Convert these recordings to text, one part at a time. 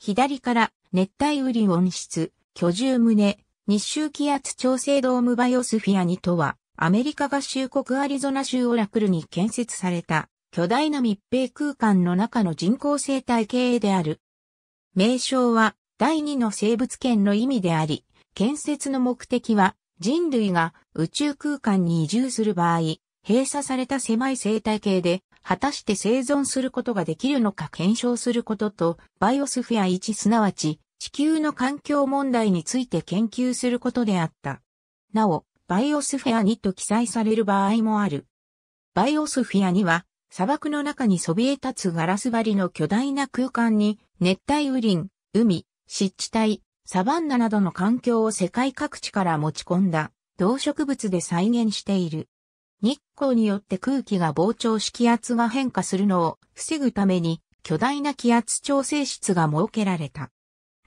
左から熱帯雨林温室、居住棟、日周気圧調整ドームバイオスフィアにとは、アメリカ合衆国アリゾナ州オラクルに建設された巨大な密閉空間の中の人工生態系である。名称は第二の生物圏の意味であり、建設の目的は人類が宇宙空間に移住する場合、閉鎖された狭い生態系で果たして生存することができるのか検証することと、バイオスフィア1すなわち、地球の環境問題について研究することであった。なお、バイオスフェア2と記載される場合もある。バイオスフィアには、砂漠の中にそびえ立つガラス張りの巨大な空間に、熱帯雨林、海、湿地帯、サバンナなどの環境を世界各地から持ち込んだ動植物で再現している。日光によって空気が膨張し気圧が変化するのを防ぐために巨大な気圧調整室が設けられた。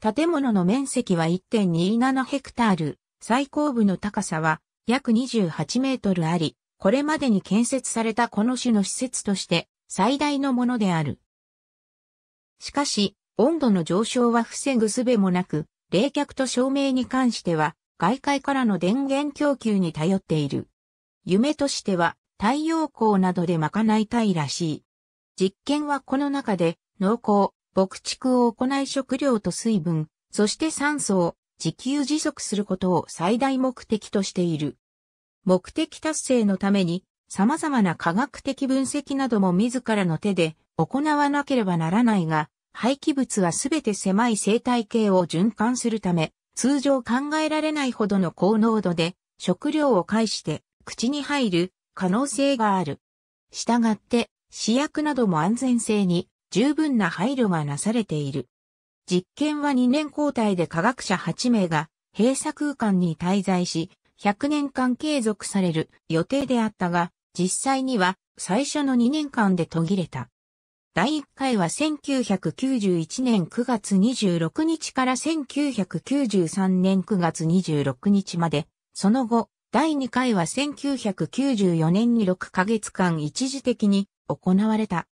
建物の面積は1.27ヘクタール、最高部の高さは約28メートルあり、これまでに建設されたこの種の施設として最大のものである。しかし、温度の上昇は防ぐすべもなく、冷却と照明に関しては、外界からの電源供給に頼っている。夢としては太陽光などで賄いたいらしい。実験はこの中で農耕、牧畜を行い食料と水分、そして酸素を自給自足することを最大目的としている。目的達成のために様々な科学的分析なども自らの手で行わなければならないが、廃棄物はすべて狭い生態系を循環するため、通常考えられないほどの高濃度で食料を介して口に入る可能性がある。したがって、試薬なども安全性に十分な配慮がなされている。実験は2年交代で科学者8名が閉鎖空間に滞在し、100年間継続される予定であったが、実際には最初の2年間で途切れた。第1回は1991年9月26日から1993年9月26日まで、その後、第2回は1994年に6ヶ月間一時的に行われた。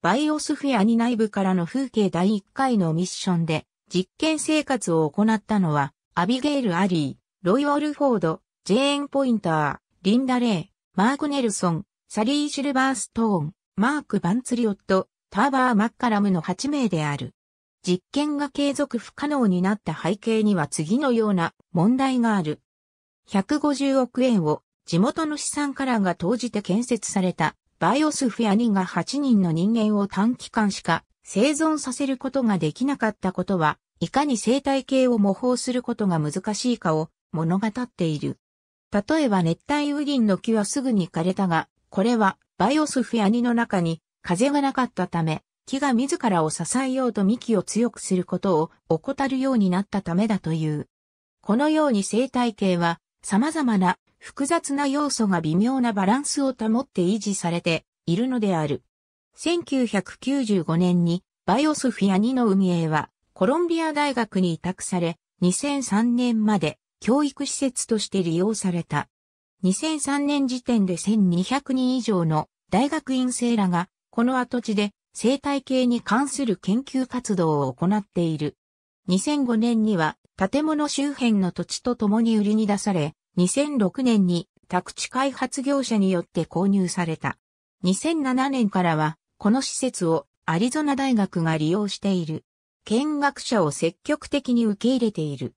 バイオスフィアに内部からの風景第1回のミッションで実験生活を行ったのはアビゲイル・アリー、ロイ・オルフォード、ジェーン・ポインター、リンダ・レイ、マーク・ネルソン、サリー・シルバーストーン、マーク・バンツリオット、ターバー・マッカラムの8名である。実験が継続不可能になった背景には次のような問題がある。150億円を地元の資産家らが投じて建設されたバイオスフィアが8人の人間を短期間しか生存させることができなかったことは、いかに生態系を模倣することが難しいかを物語っている。例えば熱帯雨林の木はすぐに枯れたが、これはバイオスフィアの中に風がなかったため、木が自らを支えようと幹を強くすることを怠るようになったためだという。このように生態系は様々な複雑な要素が微妙なバランスを保って維持されているのである。1995年にバイオスフィア2の海へはコロンビア大学に委託され、2003年まで教育施設として利用された。2003年時点で1200人以上の大学院生らがこの跡地で生態系に関する研究活動を行っている。2005年には建物周辺の土地と共に売りに出され、2006年に宅地開発業者によって購入された。2007年からは、この施設をアリゾナ大学が利用している。見学者を積極的に受け入れている。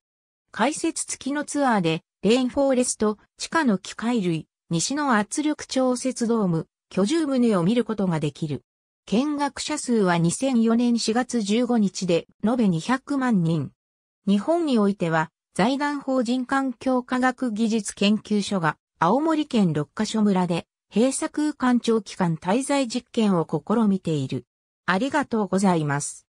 解説付きのツアーで、レインフォーレスト、地下の機械類、西の圧力調節ドーム、居住棟を見ることができる。見学者数は2004年4月15日で、延べ200万人。日本においては、財団法人環境科学技術研究所が、青森県六ヶ所村で、閉鎖空間長期間滞在実験を試みている。ありがとうございます。